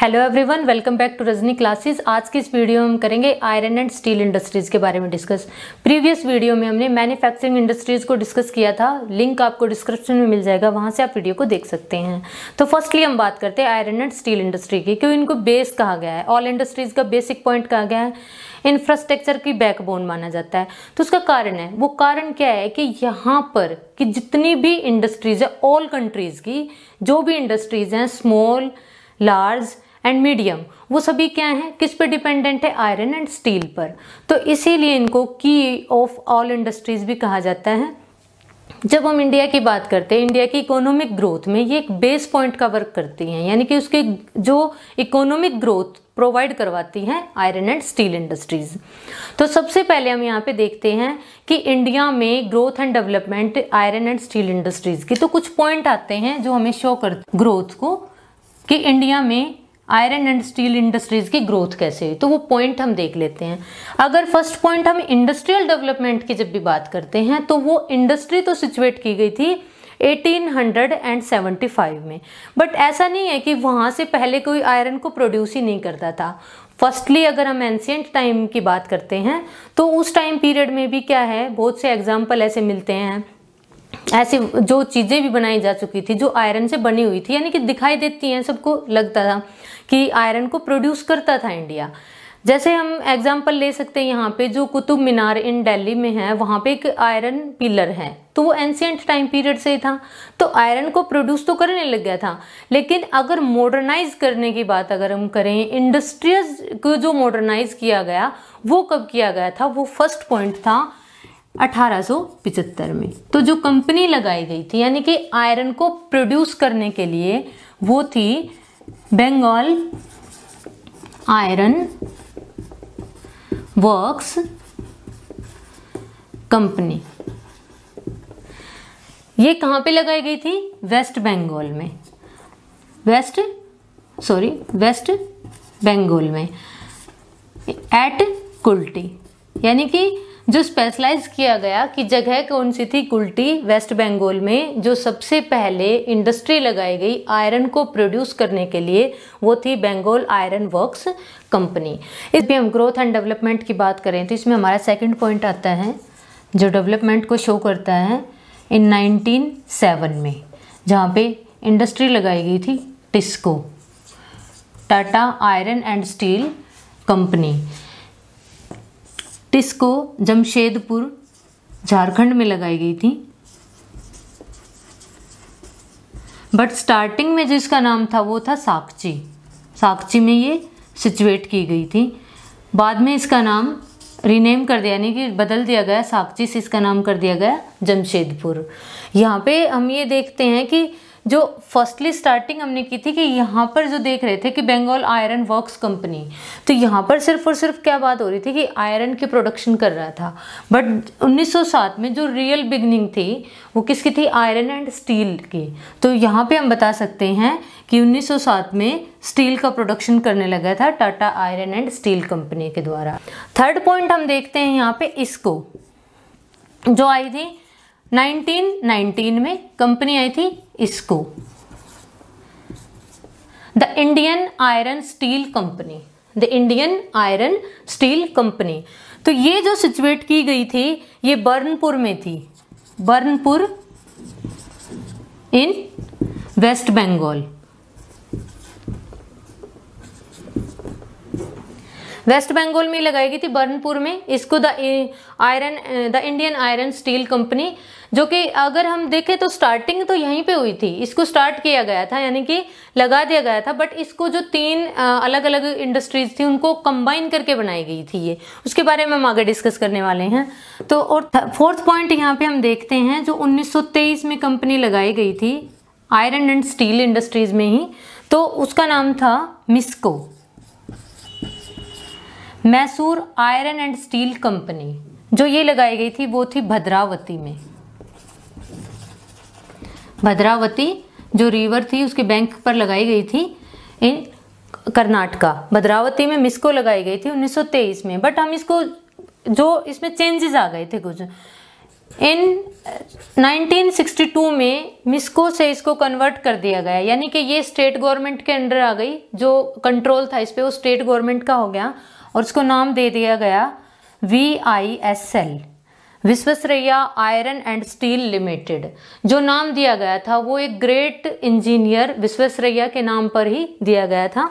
hello everyone welcome back to Rajni classes आज की इस वीडियो में हम करेंगे आयरन एंड स्टील इंडस्ट्रीज़ के बारे में डिस्कस प्रीवियस वीडियो में हमने मैन्युफैक्चरिंग इंडस्ट्रीज़ को डिस्कस किया था लिंक आपको डिस्क्रिप्शन में मिल जाएगा वहां से आप वीडियो को देख सकते हैं तो फर्स्टली हम बात करते हैं आयरन एंड स्टील इंडस्ट्री की क्योंकि इनको बेस कहा गया है ऑल इंडस्ट्रीज़ का बेसिक पॉइंट कहा गया है इंफ्रास्ट्रक्चर की बैकबोन माना जाता है तो उसका कारण है वो कारण क्या है कि यहाँ पर कि जितनी भी इंडस्ट्रीज़ है ऑल कंट्रीज़ की जो भी इंडस्ट्रीज़ हैं स्मॉल लार्ज एंड मीडियम वो सभी क्या हैं किस पे डिपेंडेंट है आयरन एंड स्टील पर तो इसीलिए इनको की ऑफ ऑल इंडस्ट्रीज भी कहा जाता है जब हम इंडिया की बात करते हैं इंडिया की इकोनॉमिक ग्रोथ में ये एक बेस पॉइंट का वर्क करती हैं यानी कि उसकी जो इकोनॉमिक ग्रोथ प्रोवाइड करवाती हैं आयरन एंड स्टील इंडस्ट्रीज तो सबसे पहले हम यहाँ पे देखते हैं कि इंडिया में growth and development iron and steel industries की तो कुछ पॉइंट आते हैं जो हमें शो कर ग्रोथ को कि इंडिया में आयरन एंड स्टील इंडस्ट्रीज की ग्रोथ कैसे हुई तो वो पॉइंट हम देख लेते हैं अगर फर्स्ट पॉइंट हम इंडस्ट्रियल डेवलपमेंट की जब भी बात करते हैं तो वो इंडस्ट्री तो सिचुएट की गई थी 1875 में बट ऐसा नहीं है कि वहाँ से पहले कोई आयरन को प्रोड्यूस ही नहीं करता था फर्स्टली अगर हम एंशियंट टाइम की बात करते हैं तो उस टाइम पीरियड में भी क्या है बहुत से एग्जाम्पल ऐसे मिलते हैं ऐसी जो चीज़ें भी बनाई जा चुकी थी जो आयरन से बनी हुई थी यानी कि दिखाई देती हैं सबको लगता था कि आयरन को प्रोड्यूस करता था इंडिया जैसे हम एग्जाम्पल ले सकते हैं यहाँ पे जो कुतुब मीनार इन दिल्ली में है वहाँ पे एक आयरन पिलर है तो वो एंशियंट टाइम पीरियड से ही था तो आयरन को प्रोड्यूस तो करने लग गया था लेकिन अगर मॉडर्नाइज करने की बात अगर हम करें इंडस्ट्रीज को जो मॉडर्नाइज किया गया वो कब किया गया था वो फर्स्ट पॉइंट था 1875 में तो जो कंपनी लगाई गई थी यानी कि आयरन को प्रोड्यूस करने के लिए वो थी बंगाल आयरन वर्क्स कंपनी ये कहाँ पे लगाई गई थी वेस्ट बंगाल में वेस्ट सॉरी वेस्ट बंगाल में एट कुल्टी यानी कि जो स्पेशलाइज किया गया कि जगह कौन सी थी कुल्टी वेस्ट बंगाल में जो सबसे पहले इंडस्ट्री लगाई गई आयरन को प्रोड्यूस करने के लिए वो थी बंगाल आयरन वर्क्स कंपनी इसमें हम ग्रोथ एंड डेवलपमेंट की बात करें तो इसमें हमारा सेकंड पॉइंट आता है जो डेवलपमेंट को शो करता है इन 1907 में जहाँ पे इंडस्ट्री लगाई गई थी TISCO Tata iron and steel company TISCO Jamshedpur Jharkhand में लगाई गई थी बट स्टार्टिंग में जिसका नाम था वो था साक्षी साक्षी में ये सिचुएट की गई थी बाद में इसका नाम रीनेम कर दिया यानी कि बदल दिया गया साक्षी से इसका नाम कर दिया गया जमशेदपुर यहाँ पे हम ये देखते हैं कि जो फर्स्टली स्टार्टिंग हमने की थी कि यहाँ पर जो देख रहे थे कि बंगाल आयरन वर्क्स कंपनी तो यहाँ पर सिर्फ और सिर्फ क्या बात हो रही थी कि आयरन की प्रोडक्शन कर रहा था बट 1907 में जो रियल बिगनिंग थी वो किसकी थी आयरन एंड स्टील की तो यहाँ पे हम बता सकते हैं कि 1907 में स्टील का प्रोडक्शन करने लगा था Tata iron and steel company के द्वारा थर्ड पॉइंट हम देखते हैं यहाँ पे इसको जो आई थी 1919 में कंपनी आई थी इसको the Indian iron steel company the Indian iron steel company तो ये जो सिचुएट की गई थी ये बर्नपुर में थी बर्नपुर इन वेस्ट बंगाल वेस्ट बंगाल में लगाई गई थी बर्नपुर में इसको the iron the Indian iron steel company जो कि अगर हम देखें तो स्टार्टिंग तो यहीं पे हुई थी इसको स्टार्ट किया गया था यानी कि लगा दिया गया था बट इसको जो तीन अलग अलग इंडस्ट्रीज थी उनको कंबाइन करके बनाई गई थी ये उसके बारे में हम आगे डिस्कस करने वाले हैं तो और फोर्थ पॉइंट यहाँ पे हम देखते हैं जो उन्नीस में कंपनी लगाई गई थी आयरन एंड स्टील इंडस्ट्रीज में ही तो उसका नाम था MISCO Mysore iron and steel company जो ये लगाई गई थी वो थी भद्रावती में भद्रावती जो रिवर थी उसके बैंक पर लगाई गई थी इन कर्नाटका भद्रावती में मिसको लगाई गई थी 1923 में बट हम इसको जो इसमें चेंजेस आ गए थे कुछ इन 1962 में मिस्को से इसको कन्वर्ट कर दिया गया यानी कि ये स्टेट गवर्नमेंट के अंडर आ गई जो कंट्रोल था इस पर वो स्टेट गवर्नमेंट का हो गया और उसको नाम दे दिया गया V I S L Visvesvaraya iron and steel limited जो नाम दिया गया था वो एक ग्रेट इंजीनियर विश्वसरैया के नाम पर ही दिया गया था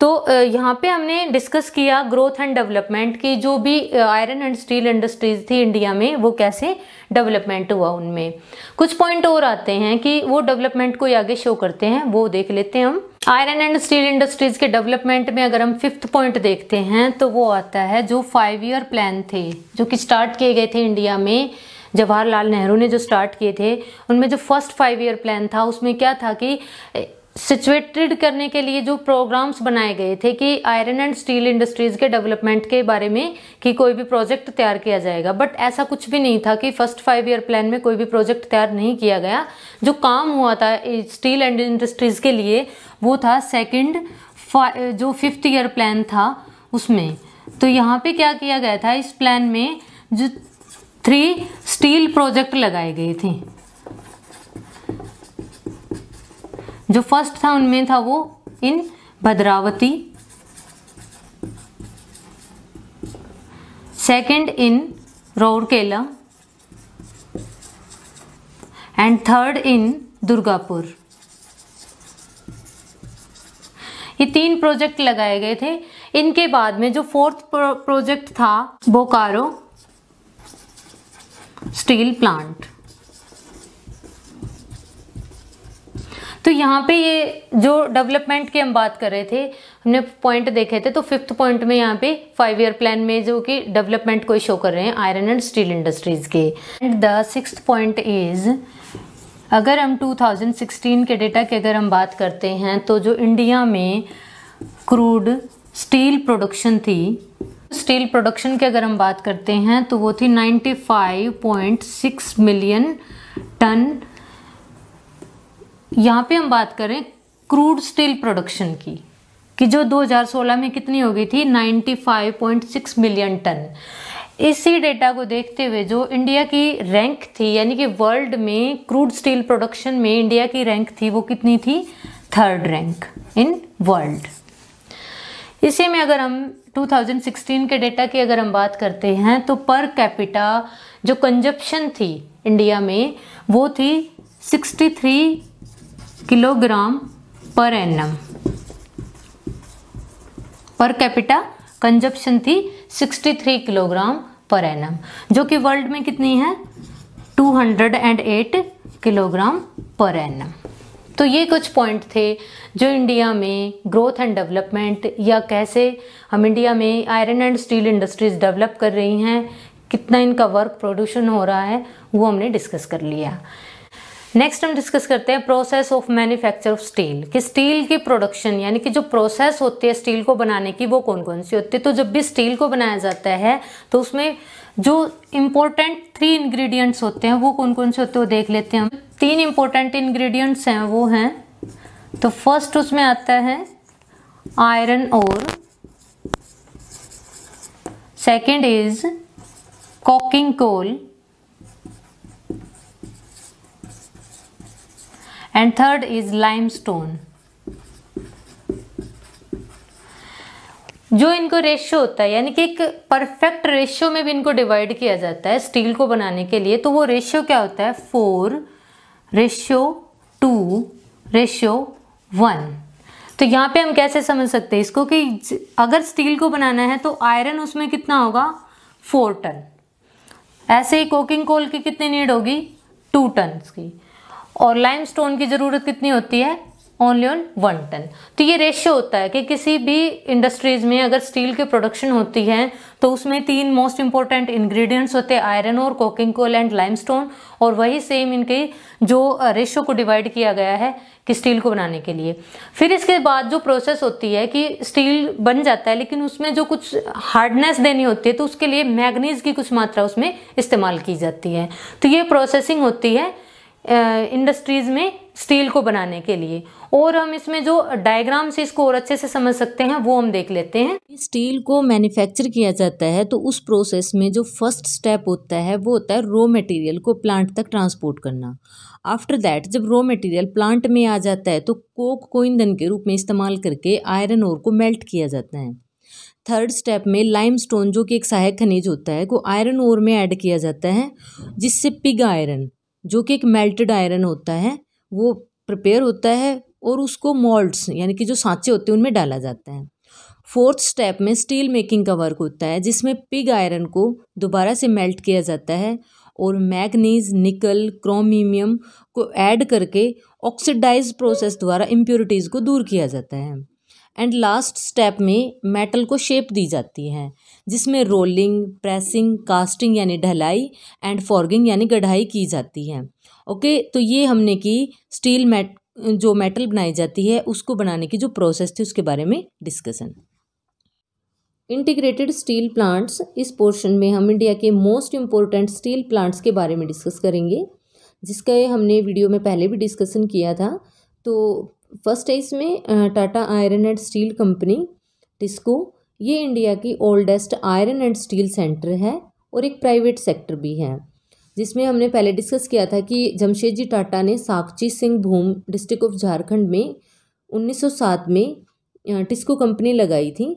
तो यहाँ पे हमने डिस्कस किया ग्रोथ एंड डेवलपमेंट की जो भी आयरन एंड स्टील इंडस्ट्रीज थी इंडिया में वो कैसे डेवलपमेंट हुआ उनमें कुछ पॉइंट और आते हैं कि वो डेवलपमेंट को आगे शो करते हैं वो देख लेते हैं हम आयरन एंड स्टील इंडस्ट्रीज के डेवलपमेंट में अगर हम फिफ्थ पॉइंट देखते हैं तो वो आता है जो फाइव ईयर प्लान थे जो कि स्टार्ट किए गए थे इंडिया में जवाहरलाल नेहरू ने जो स्टार्ट किए थे उनमें जो फर्स्ट फाइव ईयर प्लान था उसमें क्या था कि सिचुएटेड करने के लिए जो प्रोग्राम्स बनाए गए थे कि आयरन एंड स्टील इंडस्ट्रीज़ के डेवलपमेंट के बारे में कि कोई भी प्रोजेक्ट तैयार किया जाएगा बट ऐसा कुछ भी नहीं था कि फर्स्ट फाइव ईयर प्लान में कोई भी प्रोजेक्ट तैयार नहीं किया गया जो काम हुआ था स्टील एंड इंडस्ट्रीज़ के लिए वो था सेकेंड जो फिफ्थ ईयर प्लान था उसमें तो यहाँ पे क्या किया गया था इस प्लान में जो थ्री स्टील प्रोजेक्ट लगाए गए थे जो फर्स्ट था उनमें था वो in Bhadravati second in Rourkela and third in Durgapur ये तीन प्रोजेक्ट लगाए गए थे इनके बाद में जो फोर्थ प्रोजेक्ट था बोकारो स्टील प्लांट तो यहाँ पे ये जो डेवलपमेंट की हम बात कर रहे थे हमने पॉइंट देखे थे तो फिफ्थ पॉइंट में यहाँ पे फाइव ईयर प्लान में जो कि डेवलपमेंट को शो कर रहे हैं आयरन एंड स्टील इंडस्ट्रीज के and the six point is अगर हम 2016 के डेटा की अगर हम बात करते हैं तो जो इंडिया में क्रूड स्टील प्रोडक्शन थी स्टील प्रोडक्शन की अगर हम बात करते हैं तो वो थी 95.6 मिलियन टन यहाँ पे हम बात करें क्रूड स्टील प्रोडक्शन की कि जो 2016 में कितनी हो गई थी 95.6 मिलियन टन इसी डेटा को देखते हुए जो इंडिया की रैंक थी यानी कि वर्ल्ड में क्रूड स्टील प्रोडक्शन में इंडिया की रैंक थी वो कितनी थी थर्ड रैंक इन वर्ल्ड इसी में अगर हम 2016 के डेटा की अगर हम बात करते हैं तो पर कैपिटा जो कंजप्शन थी इंडिया में वो थी 63 kilogram per annum per capita consumption थी 63 किलोग्राम पर एनम जो कि वर्ल्ड में कितनी है 208 किलोग्राम पर एनम तो ये कुछ पॉइंट थे जो इंडिया में ग्रोथ एंड डेवलपमेंट या कैसे हम इंडिया में iron and steel industries develop कर रही हैं कितना इनका वर्क प्रोड्यूशन हो रहा है वो हमने डिस्कस कर लिया नेक्स्ट हम डिस्कस करते हैं process of manufacture of steel कि स्टील की प्रोडक्शन यानी कि जो प्रोसेस होती है स्टील को बनाने की वो कौन कौन सी होती है तो जब भी स्टील को बनाया जाता है तो उसमें जो इम्पोर्टेंट थ्री इंग्रेडिएंट्स होते हैं वो कौन कौन से होते हैं वो देख लेते हैं हम तीन इम्पोर्टेंट इन्ग्रीडियंट्स हैं वो हैं तो फर्स्ट उसमें आता है आयरन और second is coking coal and third is limestone जो इनको रेशियो होता है यानी कि एक परफेक्ट रेशियो में भी इनको डिवाइड किया जाता है स्टील को बनाने के लिए तो वो रेशियो क्या होता है four ratio two ratio one तो यहाँ पे हम कैसे समझ सकते हैं इसको कि अगर स्टील को बनाना है तो आयरन उसमें कितना होगा फोर टन ऐसे ही कोकिंग कोल की कितनी नीड होगी टू टन की और लाइम स्टोन की ज़रूरत कितनी होती है ओनली ऑन वन टन तो ये रेशियो होता है कि किसी भी इंडस्ट्रीज़ में अगर स्टील की प्रोडक्शन होती है तो उसमें तीन मोस्ट इंपॉर्टेंट इंग्रेडिएंट्स होते हैं आयरन और कोकिंग कोल एंड लाइमस्टोन और वही सेम इनके जो रेशियो को डिवाइड किया गया है कि स्टील को बनाने के लिए फिर इसके बाद जो प्रोसेस होती है कि स्टील बन जाता है लेकिन उसमें जो कुछ हार्डनेस देनी होती है तो उसके लिए मैगनीज की कुछ मात्रा उसमें इस्तेमाल की जाती है तो ये प्रोसेसिंग होती है इंडस्ट्रीज़ में स्टील को बनाने के लिए और हम इसमें जो डायग्राम से इसको और अच्छे से समझ सकते हैं वो हम देख लेते हैं स्टील को मैन्युफैक्चर किया जाता है तो उस प्रोसेस में जो फर्स्ट स्टेप होता है वो होता है रॉ मटेरियल को प्लांट तक ट्रांसपोर्ट करना आफ्टर दैट जब रॉ मटेरियल प्लांट में आ जाता है तो कोक को ईंधन के रूप में इस्तेमाल करके आयरन ओर को मेल्ट किया जाता है थर्ड स्टेप में लाइम स्टोन जो कि एक सहायक खनिज होता है को आयरन ओर में ऐड किया जाता है जिससे पिग आयरन जो कि एक मेल्टेड आयरन होता है वो प्रिपेयर होता है और उसको मॉल्ट्स यानी कि जो सांचे होते हैं उनमें डाला जाता है फोर्थ स्टेप में स्टील मेकिंग का वर्क होता है जिसमें पिग आयरन को दोबारा से मेल्ट किया जाता है और मैगनीज निकल क्रोमीमियम को ऐड करके ऑक्सीडाइज प्रोसेस द्वारा इम्प्योरिटीज़ को दूर किया जाता है एंड लास्ट स्टेप में मेटल को शेप दी जाती है जिसमें रोलिंग प्रेसिंग कास्टिंग यानी ढलाई एंड फॉर्गिंग यानी गढ़ाई की जाती है ओके तो ये हमने की स्टील मेट जो मेटल बनाई जाती है उसको बनाने की जो प्रोसेस थी उसके बारे में डिस्कशन इंटीग्रेटेड स्टील प्लांट्स इस पोर्शन में हम इंडिया के मोस्ट इम्पोर्टेंट स्टील प्लांट्स के बारे में डिस्कस करेंगे जिसका हमने वीडियो में पहले भी डिस्कशन किया था तो फर्स्ट है इसमें Tata iron and steel company TISCO ये इंडिया की oldest iron and steel centre है और एक प्राइवेट सेक्टर भी है जिसमें हमने पहले डिस्कस किया था कि जमशेद जी टाटा ने साक्षी सिंह भूम डिस्ट्रिक्ट ऑफ झारखंड में 1907 में टिस्को कंपनी लगाई थी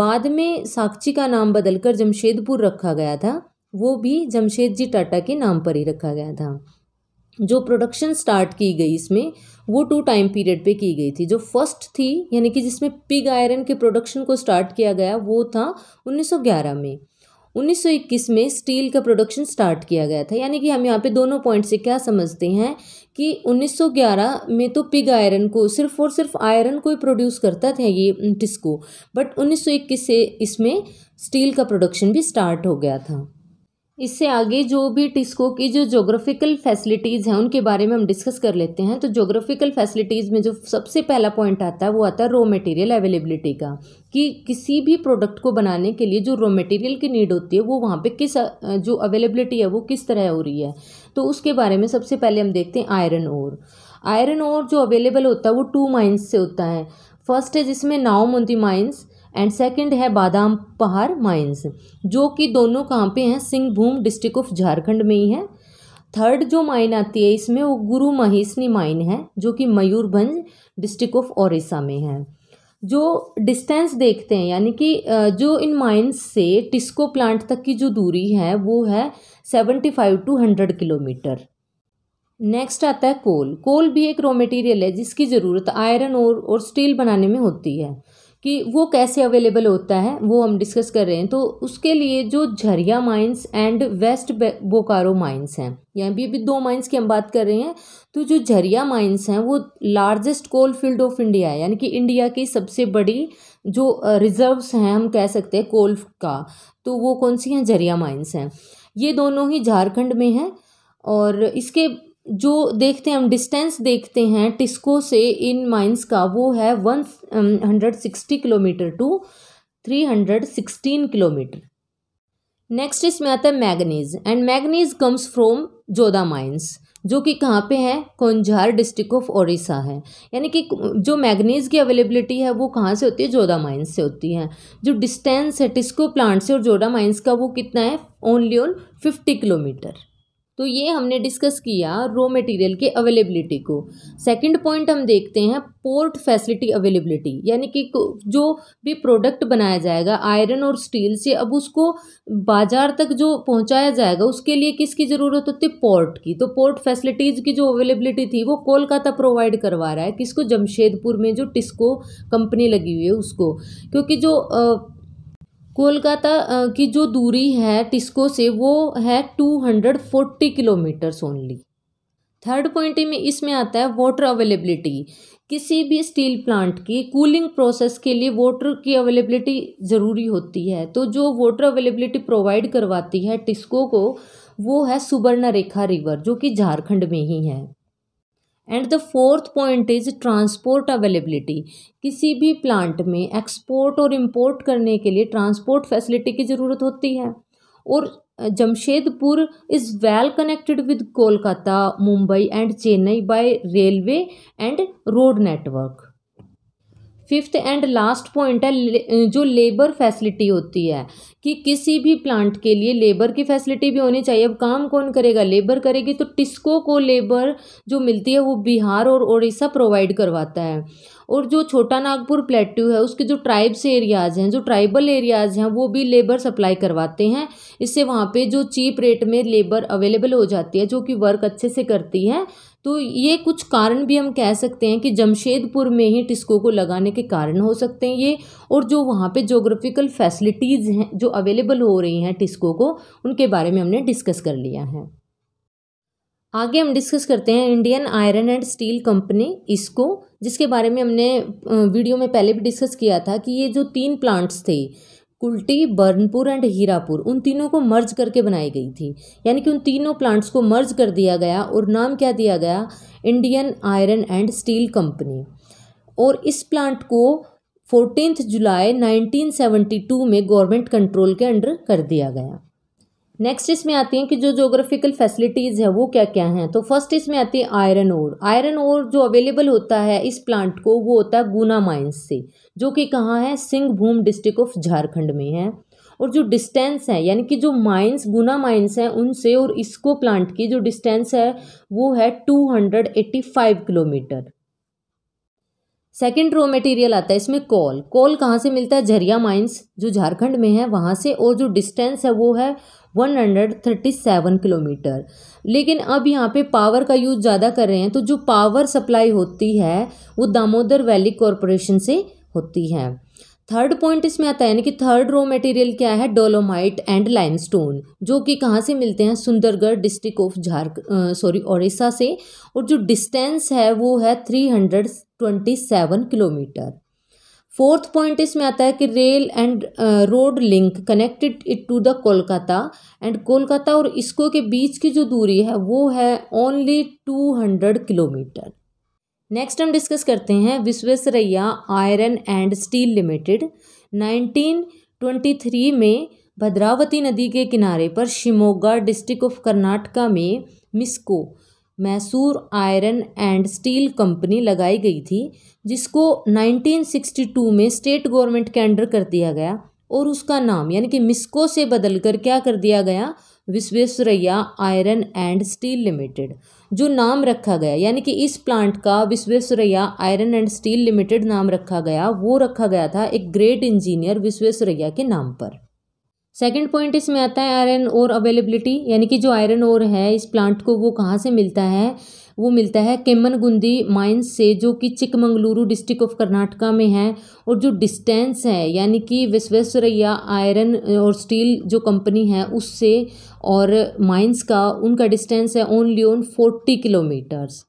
बाद में साक्षी का नाम बदलकर जमशेदपुर रखा गया था वो भी जमशेद जी टाटा के नाम पर ही रखा गया था जो प्रोडक्शन स्टार्ट की गई इसमें वो टू टाइम पीरियड पे की गई थी जो फर्स्ट थी यानी कि जिसमें पिग आयरन के प्रोडक्शन को स्टार्ट किया गया वो था 1911 में 1921 में स्टील का प्रोडक्शन स्टार्ट किया गया था यानी कि हम यहाँ पे दोनों पॉइंट से क्या समझते हैं कि 1911 में तो पिग आयरन को सिर्फ और सिर्फ आयरन को ही प्रोड्यूस करता था ये टिस्को बट 1921 से इसमें स्टील का प्रोडक्शन भी स्टार्ट हो गया था इससे आगे जो भी टिस्को की जो जोग्राफिकल फैसिलिटीज़ हैं उनके बारे में हम डिस्कस कर लेते हैं तो जोग्राफिकल फैसिलिटीज़ में जो सबसे पहला पॉइंट आता है वो आता है रॉ मटेरियल अवेलेबिलिटी का कि किसी भी प्रोडक्ट को बनाने के लिए जो रॉ मटेरियल की नीड होती है वो वहाँ पे किस जो अवेलेबिलिटी है वो किस तरह हो रही है तो उसके बारे में सबसे पहले हम देखते हैं आयरन ओर आयरन ओर जो अवेलेबल होता है वो टू माइन्स से होता है फर्स्ट है जिसमें Noamundi mines and second है बादाम पहाड़ माइंस जो कि दोनों कहाँ पे हैं सिंहभूम डिस्ट्रिक्ट ऑफ झारखंड में ही है थर्ड जो माइन आती है इसमें वो गुरु महेशनी माइन है जो कि मयूरभंज डिस्ट्रिक्ट ऑफ ओडिशा में है जो डिस्टेंस देखते हैं यानी कि जो इन माइंस से टिस्को प्लांट तक की जो दूरी है वो है seventy five to hundred kilometre next आता है कोल कोल भी एक रॉ मटेरियल है जिसकी ज़रूरत आयरन और और स्टील बनाने में होती है कि वो कैसे अवेलेबल होता है वो हम डिस्कस कर रहे हैं तो उसके लिए जो Jharia mines and West Bokaro mines हैं यहाँ भी अभी दो माइंस की हम बात कर रहे हैं तो जो झरिया माइंस हैं वो largest coal field of India है यानी कि इंडिया की सबसे बड़ी जो रिजर्व्स हैं हम कह सकते हैं कोल का तो वो कौन सी हैं झरिया माइंस हैं ये दोनों ही झारखंड में हैं और इसके जो देखते हैं हम डिस्टेंस देखते हैं टिस्को से इन माइंस का वो है one hundred sixty kilometre to three hundred sixteen kilometre next इसमें आता है manganese and manganese comes from Joda mines जो कि कहाँ पे है कोंझार डिस्ट्रिक्ट ऑफ ओडिशा है यानी कि जो मैग्नीज की अवेलेबिलिटी है वो कहाँ से होती है जोधा माइंस से होती है जो डिस्टेंस है टिस्को प्लांट से और जोधा माइंस का वो कितना है ओनली ऑन फिफ्टी किलोमीटर तो ये हमने डिस्कस किया रॉ मटेरियल के अवेलेबिलिटी को सेकंड पॉइंट हम देखते हैं पोर्ट फैसिलिटी अवेलेबिलिटी यानी कि जो भी प्रोडक्ट बनाया जाएगा आयरन और स्टील से अब उसको बाजार तक जो पहुंचाया जाएगा उसके लिए किसकी ज़रूरत होती है पोर्ट की तो पोर्ट फैसिलिटीज़ की जो अवेलेबिलिटी थी वो कोलकाता प्रोवाइड करवा रहा है किसको जमशेदपुर में जो टिस्को कंपनी लगी हुई है उसको क्योंकि जो आ, कोलकाता की जो दूरी है टिस्को से वो है two hundred forty kilometres only third point में इसमें आता है वाटर अवेलेबिलिटी किसी भी स्टील प्लांट की कूलिंग प्रोसेस के लिए वाटर की अवेलेबिलिटी ज़रूरी होती है तो जो वाटर अवेलेबिलिटी प्रोवाइड करवाती है टिस्को को वो है सुबर्णा रेखा रिवर जो कि झारखंड में ही है and the fourth point is transport availability किसी भी प्लांट में एक्सपोर्ट और इम्पोर्ट करने के लिए ट्रांसपोर्ट फैसिलिटी की ज़रूरत होती है और Jamshedpur is well connected with Kolkata Mumbai and Chennai by railway and road network fifth and last point है जो लेबर फैसिलिटी होती है कि किसी भी प्लांट के लिए लेबर की फैसिलिटी भी होनी चाहिए अब काम कौन करेगा लेबर करेगी तो टिस्को को लेबर जो मिलती है वो बिहार और उड़ीसा प्रोवाइड करवाता है और जो छोटा नागपुर प्लेट्यू है उसके जो ट्राइब्स एरियाज़ हैं जो ट्राइबल एरियाज़ हैं वो भी लेबर सप्लाई करवाते हैं इससे वहाँ पे जो चीप रेट में लेबर अवेलेबल हो जाती है जो कि वर्क अच्छे से करती है तो ये कुछ कारण भी हम कह सकते हैं कि जमशेदपुर में ही टिस्को को लगाने के कारण हो सकते हैं ये और जो वहाँ पे जोग्राफिकल फैसिलिटीज़ हैं जो अवेलेबल हो रही हैं टिस्को को उनके बारे में हमने डिस्कस कर लिया है आगे हम डिस्कस करते हैं Indian iron and steel company इसको जिसके बारे में हमने वीडियो में पहले भी डिस्कस किया था कि ये जो तीन प्लांट्स थे कुल्टी बर्नपुर एंड हीरापुर उन तीनों को मर्ज करके बनाई गई थी यानी कि उन तीनों प्लांट्स को मर्ज कर दिया गया और नाम क्या दिया गया Indian iron and steel company और इस प्लांट को फोर्टीन जुलाई 1972 में गवर्नमेंट कंट्रोल के अंडर कर दिया गया नेक्स्ट इसमें आती हैं कि जो जोग्राफिकल फैसिलिटीज़ है वो क्या क्या हैं तो फर्स्ट इसमें आती है आयरन ओर आयरन ओर जो अवेलेबल होता है इस प्लांट को वो होता है गुना माइंस से जो कि कहाँ है सिंहभूम डिस्ट्रिक्ट ऑफ झारखंड में है और जो डिस्टेंस है यानी कि जो माइंस गुना माइंस हैं उनसे और इसको प्लांट की जो डिस्टेंस है वो है two hundred eighty five kilometre second raw material आता है इसमें कोल कोल कहाँ से मिलता है झरिया माइंस जो झारखंड में है वहाँ से और जो डिस्टेंस है वो है one hundred thirty seven kilometre लेकिन अब यहाँ पे पावर का यूज़ ज़्यादा कर रहे हैं तो जो पावर सप्लाई होती है वो दामोदर वैली कॉरपोरेशन से होती है थर्ड पॉइंट इसमें आता है यानी कि थर्ड रॉ मटेरियल क्या है डोलोमाइट एंड लाइमस्टोन जो कि कहाँ से मिलते हैं सुंदरगढ़ डिस्ट्रिक्ट ऑफ झार सॉरी ओडिशा से और जो डिस्टेंस है वो है three hundred twenty seven kilometre fourth point इसमें आता है कि rail and road link connected it to the Kolkata and Kolkata और इसको के बीच की जो दूरी है वो है only two hundred kilometre next हम डिस्कस करते हैं Visvesvaraya iron and steel limited 1923 में भद्रावती नदी के किनारे पर शिमोगा डिस्ट्रिक्ट ऑफ कर्नाटका में MISCO Mysore iron and steel company लगाई गई थी जिसको 1962 में स्टेट गवर्नमेंट के अंडर कर दिया गया और उसका नाम यानी कि मिस्को से बदलकर क्या कर दिया गया Visvesvaraya iron and steel limited जो नाम रखा गया यानी कि इस प्लांट का Visvesvaraya iron and steel limited नाम रखा गया वो रखा गया था एक ग्रेट इंजीनियर विश्वेश्वरैया के नाम पर सेकंड पॉइंट इसमें आता है आयरन और अवेलेबिलिटी यानी कि जो आयरन और है इस प्लांट को वो कहाँ से मिलता है वो मिलता है केमनगुंदी माइंस से जो कि चिकमंगलुरु डिस्ट्रिक्ट ऑफ कर्नाटका में है और जो डिस्टेंस है यानी कि विश्वेश्वरैया आयरन और स्टील जो कंपनी है उससे और माइंस का उनका डिस्टेंस है only one forty kilometres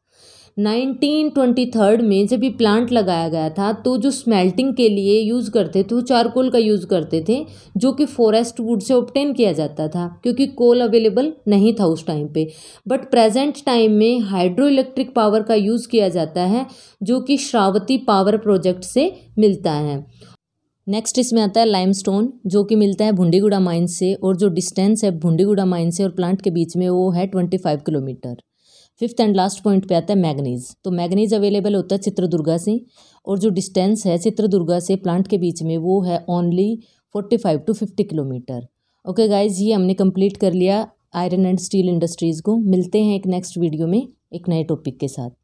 nineteen twenty third में जब ये प्लांट लगाया गया था तो जो स्मेल्टिंग के लिए यूज़ करते थे वो चारकोल का यूज़ करते थे जो कि फॉरेस्ट वुड से ऑप्टेन किया जाता था क्योंकि कोल अवेलेबल नहीं था उस टाइम पे बट प्रेजेंट टाइम में हाइड्रो इलेक्ट्रिक पावर का यूज़ किया जाता है जो कि श्रावती पावर प्रोजेक्ट से मिलता है नेक्स्ट इसमें आता है लाइमस्टोन जो कि मिलता है भुंडीगुड़ा माइन से और जो डिस्टेंस है भुंडीगुड़ा माइन से और प्लांट के बीच में वो है twenty five kilometre fifth and last point पे आता है मैगनीज तो मैगनीज अवेलेबल होता है चित्रदुर्गा से और जो डिस्टेंस है चित्रदुर्गा से प्लांट के बीच में वो है only forty five to fifty kilometre okay guys ये हमने कंप्लीट कर लिया आयरन एंड स्टील इंडस्ट्रीज़ को मिलते हैं एक नेक्स्ट वीडियो में एक नए टॉपिक के साथ